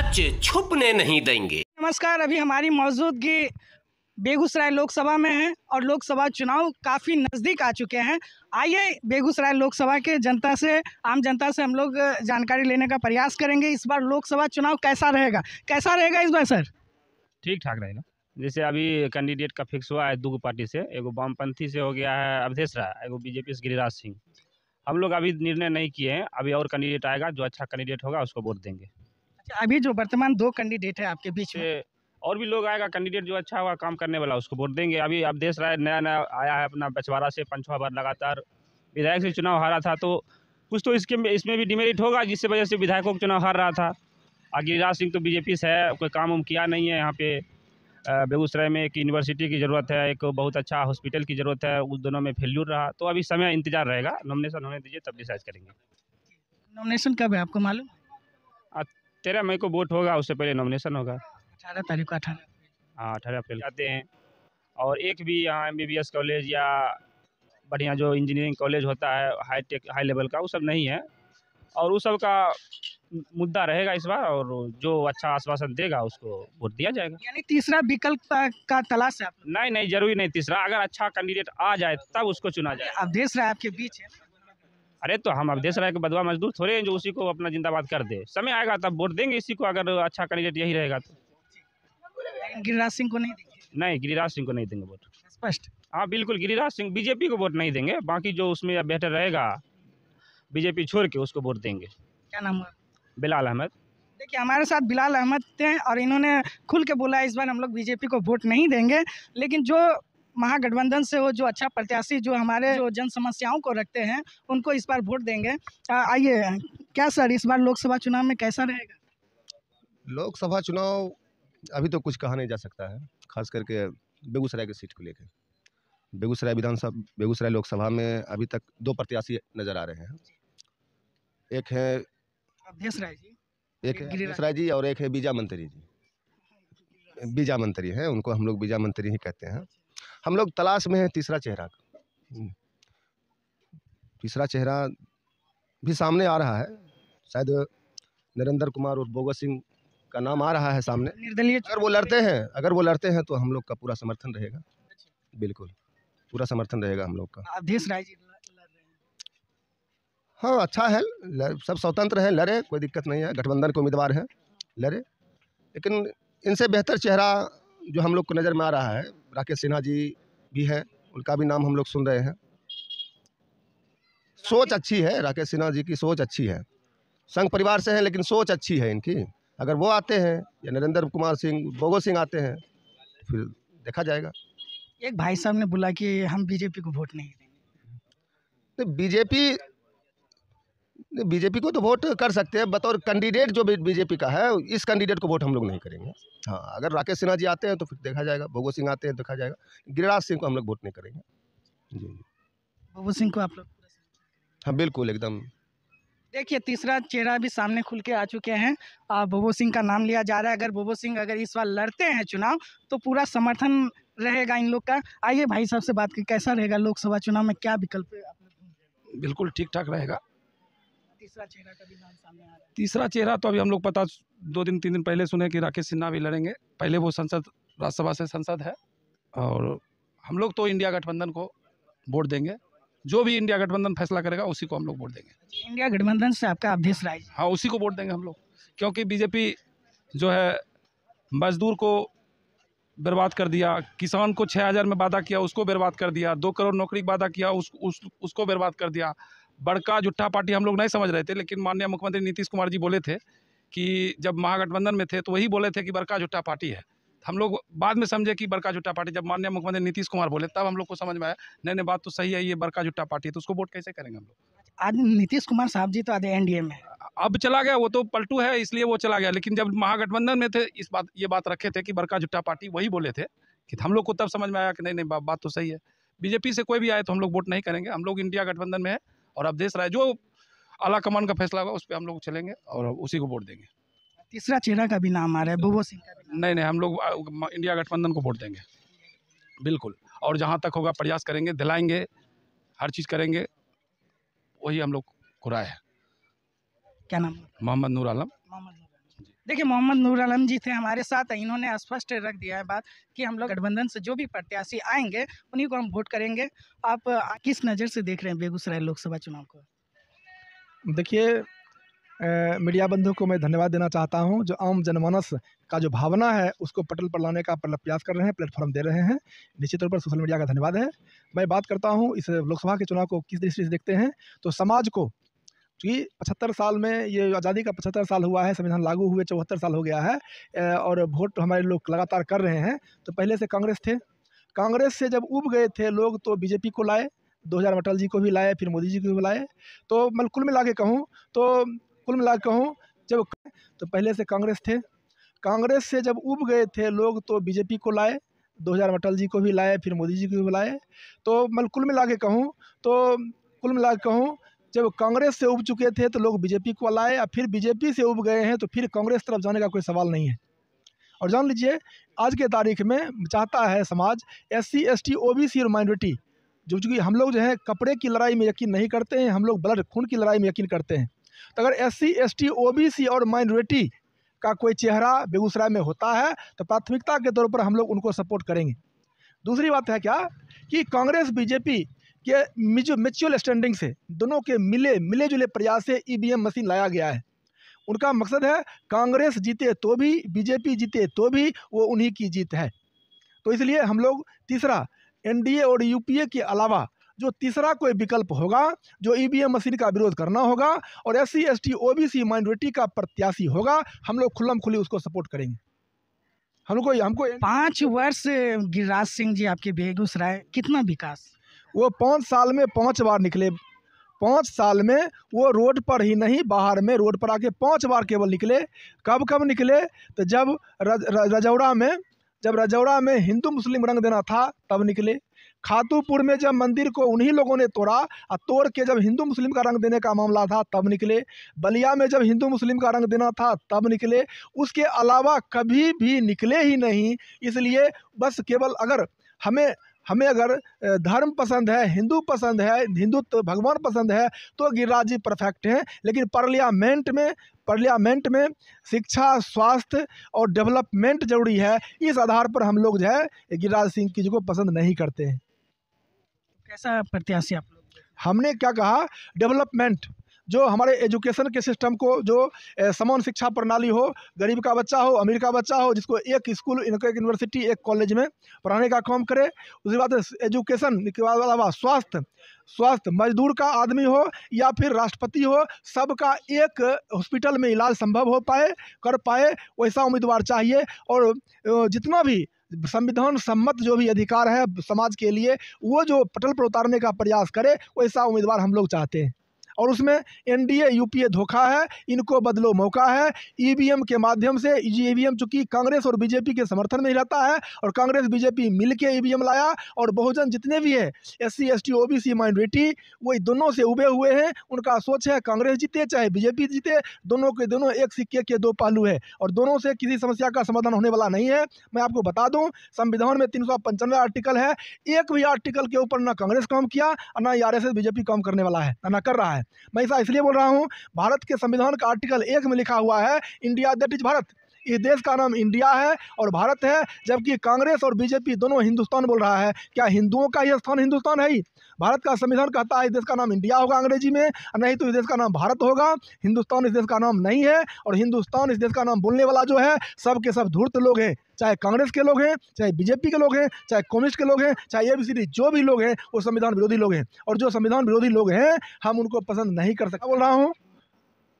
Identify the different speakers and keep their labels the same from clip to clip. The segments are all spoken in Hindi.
Speaker 1: सच छुपने नहीं देंगे
Speaker 2: नमस्कार अभी हमारी मौजूदगी बेगूसराय लोकसभा में है और लोकसभा चुनाव काफ़ी नज़दीक आ चुके हैं आइए बेगूसराय लोकसभा के जनता से आम जनता से हम लोग जानकारी लेने का प्रयास करेंगे इस बार लोकसभा चुनाव कैसा रहेगा कैसा रहेगा इस बार सर
Speaker 3: ठीक ठाक रहेगा जैसे अभी कैंडिडेट का फिक्स हुआ है दो पार्टी से एगो वामपंथी से हो गया है अवधेश राय एगो बीजेपी से गिरिराज सिंह हम लोग अभी निर्णय नहीं किए हैं अभी और कैंडिडेट आएगा जो अच्छा कैंडिडेट होगा उसको वोट देंगे
Speaker 2: अभी जो वर्तमान दो कैंडिडेट है आपके बीच में और भी लोग आएगा कैंडिडेट जो
Speaker 3: अच्छा होगा काम करने वाला उसको वोट देंगे अभी अब देश राय नया नया आया है अपना बछवाड़ा से पंचवा बार लगातार विधायक से चुनाव हारा था तो कुछ तो इसके इसमें भी डिमेरिट होगा जिससे वजह से विधायकों को चुनाव हार रहा था और गिरिराज सिंह तो बीजेपी से है कोई काम उम किया नहीं है यहाँ पे बेगूसराय में एक यूनिवर्सिटी की ज़रूरत है एक बहुत अच्छा हॉस्पिटल की ज़रूरत है उस दोनों में फेल्यूर रहा तो अभी समय इंतजार रहेगा नॉमिनेशन होने दीजिए तब डिसाइड करेंगे
Speaker 2: नॉमिनेशन कब है आपको मालूम
Speaker 3: तेरह मई को वोट होगा उससे पहले नॉमिनेशन होगा
Speaker 2: अठारह तारीख को अठारह
Speaker 3: हाँ अठारह अप्रैल आते हैं और एक भी यहाँ एम कॉलेज या बढ़िया जो इंजीनियरिंग कॉलेज होता है हाई टेक हाई लेवल का वो सब नहीं है और उस सब का मुद्दा रहेगा इस बार और जो अच्छा आश्वासन देगा उसको वोट दिया जाएगा यानी तीसरा विकल्प का तलाश है नहीं नहीं जरूरी नहीं तीसरा अगर अच्छा कैंडिडेट आ जाए तब उसको चुना जाए अब देश रहा है आपके बीच है अरे तो हम अब देश रहे के बदवा मजदूर थोड़े हैं जो उसी को अपना जिंदाबाद कर दे समय आएगा तब वोट देंगे इसी को अगर अच्छा कैंडिडेट यही रहेगा तो गिरिराज सिंह को नहीं देंगे नहीं गिरिराज सिंह को नहीं देंगे वोट स्पष्ट हाँ बिल्कुल गिरिराज सिंह बीजेपी को वोट नहीं देंगे बाकी जो उसमें बेहतर रहेगा बीजेपी छोड़ के उसको वोट देंगे क्या नाम है बिलाल अहमद
Speaker 2: देखिए हमारे साथ बिलाल अहमद थे और इन्होंने खुल के बोला इस बार हम लोग बीजेपी को वोट नहीं देंगे लेकिन जो महागठबंधन से हो जो अच्छा प्रत्याशी जो हमारे जो जन समस्याओं को रखते हैं उनको इस बार वोट देंगे आइए क्या सर इस बार लोकसभा चुनाव में कैसा रहेगा
Speaker 1: लोकसभा चुनाव अभी तो कुछ कहा नहीं जा सकता है खास करके बेगूसराय की सीट को लेकर बेगूसराय विधानसभा बेगूसराय लोकसभा में अभी तक दो प्रत्याशी नज़र आ रहे हैं एक है
Speaker 2: अध्यक्षराय जी
Speaker 1: एक है जी और एक है बीजा मंत्री जी
Speaker 2: हाँ,
Speaker 1: बीजा मंत्री हैं उनको हम लोग बीजा मंत्री ही कहते हैं हम लोग तलाश में हैं तीसरा चेहरा का तीसरा चेहरा भी सामने आ रहा है शायद नरेंद्र कुमार और बोगा सिंह का नाम आ रहा है सामने निर्दलीय अगर वो लड़ते हैं अगर वो लड़ते हैं तो हम लोग का पूरा समर्थन रहेगा अच्छा। बिल्कुल पूरा समर्थन रहेगा हम लोग का जी हाँ अच्छा है सब स्वतंत्र हैं लड़े कोई दिक्कत नहीं है गठबंधन के उम्मीदवार हैं लड़े लेकिन इनसे बेहतर चेहरा जो हम लोग को नज़र में आ रहा है राकेश सिन्हा जी भी हैं उनका भी नाम हम लोग सुन रहे हैं सोच अच्छी है राकेश सिन्हा जी की सोच अच्छी है संघ परिवार से हैं लेकिन सोच अच्छी है इनकी अगर वो आते हैं या नरेंद्र कुमार सिंह बोगो सिंह आते हैं फिर देखा जाएगा
Speaker 2: एक भाई साहब ने बोला कि हम बीजेपी को वोट नहीं देंगे
Speaker 1: तो बीजेपी बीजेपी को तो वोट कर सकते हैं बतौर कैंडिडेट जो बीजेपी का है इस कैंडिडेट को वोट हम लोग नहीं करेंगे हाँ अगर राकेश सिन्हा जी आते हैं तो फिर देखा जाएगा भोगो सिंह आते हैं तो देखा जाएगा गिरिराज सिंह को हम लोग वोट नहीं करेंगे जी जी
Speaker 2: भगवत सिंह को आप लोग
Speaker 1: हाँ बिल्कुल एकदम
Speaker 2: देखिए तीसरा चेहरा भी सामने खुल के आ चुके हैं बोबो सिंह का नाम लिया जा रहा है अगर बोबो सिंह अगर इस बार लड़ते हैं चुनाव तो पूरा समर्थन रहेगा इन लोग का आइए भाई साहब से बात की कैसा रहेगा लोकसभा चुनाव में क्या विकल्प
Speaker 4: बिल्कुल ठीक ठाक रहेगा
Speaker 5: तीसरा चेहरा का भी नाम सामने
Speaker 4: आ रहा है तीसरा चेहरा तो अभी हम लोग पता दो दिन तीन दिन पहले सुने कि राकेश सिन्हा भी लड़ेंगे पहले वो संसद राज्यसभा से संसद है और हम लोग तो इंडिया गठबंधन को वोट देंगे जो भी इंडिया गठबंधन फैसला करेगा उसी को हम लोग वोट देंगे
Speaker 2: इंडिया गठबंधन से आपका अवधेश राय
Speaker 4: हाँ उसी को वोट देंगे हम लोग क्योंकि बीजेपी जो है मजदूर को बर्बाद कर दिया किसान को छः हज़ार में वादा किया उसको बर्बाद कर दिया दो करोड़ नौकरी वादा किया उस, उस उसको बर्बाद कर दिया बड़का जुट्ठा पार्टी हम लोग नहीं समझ रहे थे लेकिन माननीय मुख्यमंत्री नीतीश कुमार जी बोले थे कि जब महागठबंधन में थे तो वही बोले थे कि बड़का जुट्ठा पार्टी है तो हम लोग बाद में समझे कि बड़का जुट्टा पार्टी जब माननीय मुख्यमंत्री नीतीश कुमार बोले तब हम लोग को समझ में आया नहीं नहीं बात तो सही है ये बड़का जुट्टा पार्टी है तो उसको वोट कैसे करेंगे हम लोग
Speaker 2: आज नीतीश कुमार साहब जी तो आधे एनडीए में
Speaker 4: अब चला गया वो तो पलटू है इसलिए वो चला गया लेकिन जब महागठबंधन में थे इस बात ये बात रखे थे कि बड़का जुट्टा पार्टी वही बोले थे कि हम लोग को तब समझ में आया कि नहीं नहीं बात तो सही है बीजेपी से कोई भी आए तो हम लोग वोट नहीं करेंगे हम लोग इंडिया गठबंधन में है और अब देश राय जो आला कमान का फैसला होगा उस पर हम लोग चलेंगे और उसी को वोट देंगे तीसरा चेहरा का भी नाम आ रहा है बुबो सिंह का नहीं नहीं हम लोग इंडिया गठबंधन को वोट देंगे बिल्कुल और जहाँ तक होगा प्रयास करेंगे दिलाएंगे हर चीज़ करेंगे वही हम लोग को राय है क्या नाम मोहम्मद नूर आलम मोहम्मद
Speaker 2: देखिए मोहम्मद नूर आलम जी थे हमारे साथ तो इन्होंने स्पष्ट रख दिया है बात कि हम लोग गठबंधन से जो भी प्रत्याशी आएंगे उन्हीं को हम वोट करेंगे आप किस नज़र से देख रहे हैं बेगूसराय लोकसभा चुनाव को
Speaker 5: देखिए मीडिया बंधु को मैं धन्यवाद देना चाहता हूं जो आम जनमानस का जो भावना है उसको पटल पर लाने का प्रयास कर रहे हैं प्लेटफॉर्म दे रहे हैं निश्चित तौर पर सोशल मीडिया का धन्यवाद है मैं बात करता हूं इस लोकसभा के चुनाव को किस दृष्टि से देखते हैं तो समाज को क्योंकि पचहत्तर साल में ये आज़ादी का पचहत्तर साल हुआ है संविधान लागू हुए चौहत्तर साल हो गया है और वोट हमारे लोग लगातार कर रहे हैं तो पहले से कांग्रेस थे कांग्रेस से जब उब गए थे लोग तो बीजेपी को लाए दो हज़ार अटल जी को भी लाए फिर मोदी जी को भी लाए तो मैं कुल मिला के कहूँ तो कुल मिला के कहूँ जब तो पहले से कांग्रेस थे कांग्रेस से जब उब गए थे लोग तो बीजेपी को लाए दो हज़ार अटल जी को भी लाए फिर मोदी जी को भी लाए तो मैं कुल मिला के कहूँ तो कुल मिला के कहूँ जब कांग्रेस से उब चुके थे तो लोग बीजेपी को लाए या फिर बीजेपी से उब गए हैं तो फिर कांग्रेस तरफ जाने का कोई सवाल नहीं है और जान लीजिए आज के तारीख में चाहता है समाज S C S T O B C और माइनॉरिटी जो चूँकि हम लोग जो है कपड़े की लड़ाई में यकीन नहीं करते हैं हम लोग ब्लड खून की लड़ाई में यकीन करते हैं तो अगर S C S T O B C और माइनॉरिटी का कोई चेहरा बेगूसराय में होता है तो प्राथमिकता के तौर पर हम लोग उनको सपोर्ट करेंगे दूसरी बात है क्या कि कांग्रेस बीजेपी के जो म्यूचुअल स्टैंडिंग से दोनों के मिले मिले जुले प्रयास से ई e मशीन लाया गया है उनका मकसद है कांग्रेस जीते तो भी बीजेपी जीते तो भी वो उन्हीं की जीत है तो इसलिए हम लोग तीसरा एनडीए और यूपीए के अलावा जो तीसरा कोई विकल्प होगा जो ई e मशीन का विरोध करना होगा और S C S T O B C minority का प्रत्याशी होगा हम लोग खुल्लम खुली उसको सपोर्ट करेंगे हमको हमको पाँच वर्ष गिरिराज सिंह जी आपके बेगूसराय कितना विकास वो पाँच साल में पाँच बार निकले पाँच साल में वो रोड पर ही नहीं बाहर में रोड पर आके पाँच बार केवल निकले कब कब निकले तो जब रज, रज, रजौड़ा में जब रजौड़ा में हिंदू मुस्लिम रंग देना था तब निकले खातूपुर में जब मंदिर को उन्हीं लोगों ने तोड़ा और तोड़ के जब हिंदू मुस्लिम का रंग देने का मामला था तब निकले बलिया में जब हिंदू मुस्लिम का रंग देना था तब निकले उसके अलावा कभी भी निकले ही नहीं इसलिए बस केवल अगर हमें हमें अगर धर्म पसंद है हिंदू पसंद है हिंदुत्व भगवान पसंद है तो गिरिराज जी परफेक्ट हैं लेकिन पार्लियामेंट में पार्लियामेंट में शिक्षा स्वास्थ्य और डेवलपमेंट जरूरी है इस आधार पर हम लोग जो है गिरिराज सिंह की जी को पसंद नहीं करते हैं कैसा प्रत्याशी आप लोग हमने क्या कहा डेवलपमेंट जो हमारे एजुकेशन के सिस्टम को जो समान शिक्षा प्रणाली हो गरीब का बच्चा हो अमीर का बच्चा हो जिसको एक स्कूल एक यूनिवर्सिटी एक कॉलेज में पढ़ाने का काम करे उसके बाद एजुकेशन के बाद स्वास्थ्य स्वास्थ्य मजदूर का आदमी हो या फिर राष्ट्रपति हो सबका एक हॉस्पिटल में इलाज संभव हो पाए कर पाए वैसा उम्मीदवार चाहिए और जितना भी संविधान सम्मत जो भी अधिकार है समाज के लिए वो जो पटल पर उतारने का प्रयास करे वैसा उम्मीदवार हम लोग चाहते हैं और उसमें एनडीए यूपीए धोखा है इनको बदलो मौका है ईवीएम e के माध्यम से ईवीएम e चूंकि कांग्रेस और बीजेपी के समर्थन में ही रहता है और कांग्रेस बीजेपी मिल के ईवीएम e लाया और बहुजन जितने भी है S C S T O B C minority वही दोनों से उबे हुए हैं उनका सोच है कांग्रेस जीते चाहे बीजेपी जीते दोनों के दोनों एक सिक्के के दो पहलू है और दोनों से किसी समस्या का समाधान होने वाला नहीं है मैं आपको बता दूं संविधान में तीन आर्टिकल है एक भी आर्टिकल के ऊपर ना कांग्रेस काम किया और ना आर बीजेपी काम करने वाला है ना कर रहा है मैं ऐसा इसलिए बोल रहा हूँ भारत के संविधान का आर्टिकल एक में लिखा हुआ है इंडिया दैट इज भारत इस देश का नाम इंडिया है और भारत है जबकि कांग्रेस और बीजेपी दोनों हिंदुस्तान बोल रहा है क्या हिंदुओं का ही स्थान हिंदुस्तान है ही भारत का संविधान कहता है इस देश का नाम इंडिया होगा अंग्रेजी में नहीं तो इस देश का नाम भारत होगा हिंदुस्तान इस देश का नाम नहीं है और हिंदुस्तान इस देश का नाम बोलने वाला जो है सब के सब धूर्त लोग हैं चाहे कांग्रेस के लोग हैं चाहे बीजेपी के लोग हैं चाहे कम्युनिस्ट के लोग हैं चाहे ए जो भी लोग हैं वो संविधान विरोधी लोग हैं और जो संविधान विरोधी लोग हैं हम उनको पसंद नहीं कर सकते बोल रहा हूँ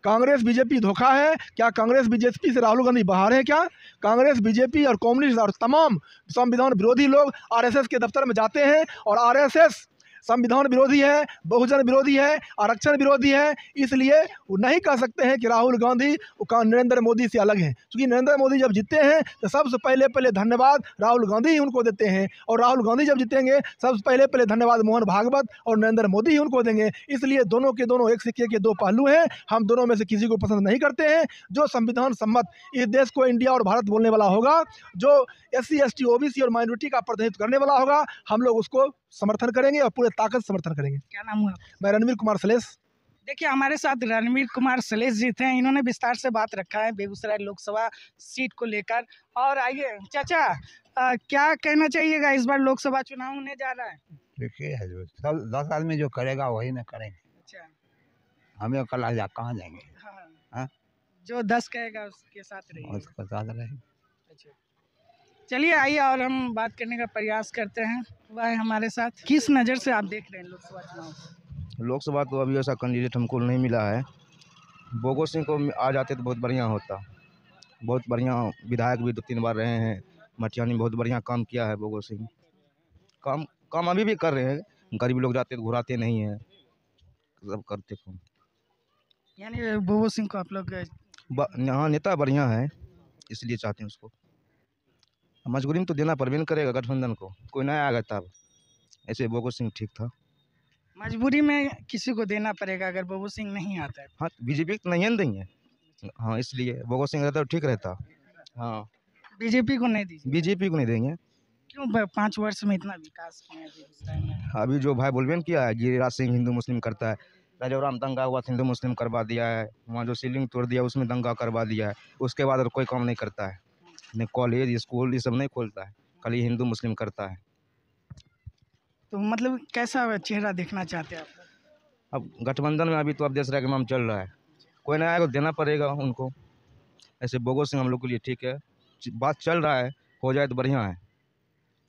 Speaker 5: कांग्रेस बीजेपी धोखा है क्या कांग्रेस बीजेपी से राहुल गांधी बाहर है क्या कांग्रेस बीजेपी और कम्युनिस्ट और तमाम संविधान विरोधी लोग आरएसएस के दफ्तर में जाते हैं और आरएसएस संविधान विरोधी है बहुजन विरोधी है आरक्षण विरोधी है इसलिए वो नहीं कह सकते हैं कि राहुल गांधी नरेंद्र मोदी से अलग हैं क्योंकि नरेंद्र मोदी जब जीते हैं तो सबसे पहले पहले धन्यवाद राहुल गांधी ही उनको देते हैं और राहुल गांधी जब जीतेंगे सबसे पहले पहले धन्यवाद मोहन भागवत और नरेंद्र मोदी ही उनको देंगे इसलिए दोनों के दोनों एक सिक्के के दो पहलू हैं हम दोनों में से किसी को पसंद नहीं करते हैं जो संविधान सम्मत इस देश को इंडिया और भारत बोलने वाला होगा जो S C S T O B C और माइनॉरिटी का प्रतिनिधित्व करने वाला होगा हम लोग उसको समर्थन करेंगे और पूरे ताकत समर्थन करेंगे क्या नाम हुआ मैं रणवीर कुमार सलेश
Speaker 2: देखिए हमारे साथ रणवीर कुमार सलेश जी थे इन्होंने विस्तार से बात रखा है बेगूसराय लोकसभा सीट को लेकर और आइए चाचा आ, क्या कहना चाहिएगा इस बार लोकसभा चुनाव होने जा रहा है
Speaker 6: देखिए सब दस आदमी जो करेगा वही ना
Speaker 2: करेंगे अच्छा
Speaker 6: हमें कल जा कहाँ जाएंगे हाँ।, हाँ।
Speaker 2: जो दस कहेगा उसके साथ रहेगा
Speaker 6: उसके साथ रहेगा
Speaker 2: अच्छा चलिए आइए और हम बात करने का प्रयास करते हैं वह हमारे साथ किस नज़र से आप देख रहे हैं लोकसभा चुनाव
Speaker 6: लोकसभा तो अभी ऐसा कैंडिडेट हमको नहीं मिला है बोगो सिंह को आ जाते तो बहुत बढ़िया होता बहुत बढ़िया विधायक भी दो तीन बार रहे हैं मटियानी बहुत बढ़िया काम किया है बोगो सिंह काम काम अभी भी कर रहे हैं गरीब लोग जाते तो घुराते नहीं हैं सब करते काम
Speaker 2: यानी बोगो सिंह को आप लोग
Speaker 6: यहाँ नेता बढ़िया है इसलिए चाहते हैं उसको मजबूरी में तो देना प्रवीण करेगा गठबंधन को कोई नया गया तब ऐसे बबू सिंह ठीक था
Speaker 2: मजबूरी में किसी को देना पड़ेगा अगर बोगो सिंह नहीं आता है तो।
Speaker 6: हाँ बीजेपी तो नहीं देंगे हाँ इसलिए बबू सिंह रहता तो ठीक रहता हाँ
Speaker 2: बीजेपी को नहीं दी
Speaker 6: बीजेपी को नहीं देंगे
Speaker 2: क्यों पाँच वर्ष में इतना विकास किया
Speaker 6: है अभी जो भाई बोलबेन किया है गिरिराज सिंह हिंदू मुस्लिम करता है राजोराम दंगा हुआ हिंदू मुस्लिम करवा दिया है वहाँ जो सीलिंग तोड़ दिया उसमें दंगा करवा दिया है उसके बाद और कोई काम नहीं करता है कॉलेज स्कूल ये सब नहीं खोलता है खाली हिंदू मुस्लिम करता है
Speaker 2: तो मतलब कैसा चेहरा देखना चाहते हैं आप
Speaker 6: अब गठबंधन में अभी तो अब देश का नाम चल रहा है कोई ना आएगा तो देना पड़ेगा उनको ऐसे बोगो सिंह हम लोग के लिए ठीक है बात चल रहा है हो जाए तो बढ़िया है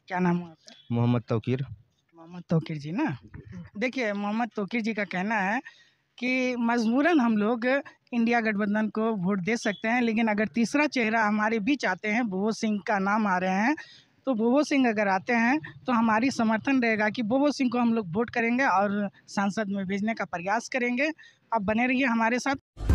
Speaker 6: क्या नाम मोहम्मद तोकीर
Speaker 2: मोहम्मद तोकीर जी ना देखिए मोहम्मद तोकीर जी का कहना है कि मजबूरन हम लोग इंडिया गठबंधन को वोट दे सकते हैं लेकिन अगर तीसरा चेहरा हमारे बीच आते हैं भोवो सिंह का नाम आ रहे हैं तो भोवो सिंह अगर आते हैं तो हमारी समर्थन रहेगा कि भोवो सिंह को हम लोग वोट करेंगे और सांसद में भेजने का प्रयास करेंगे आप बने रहिए हमारे साथ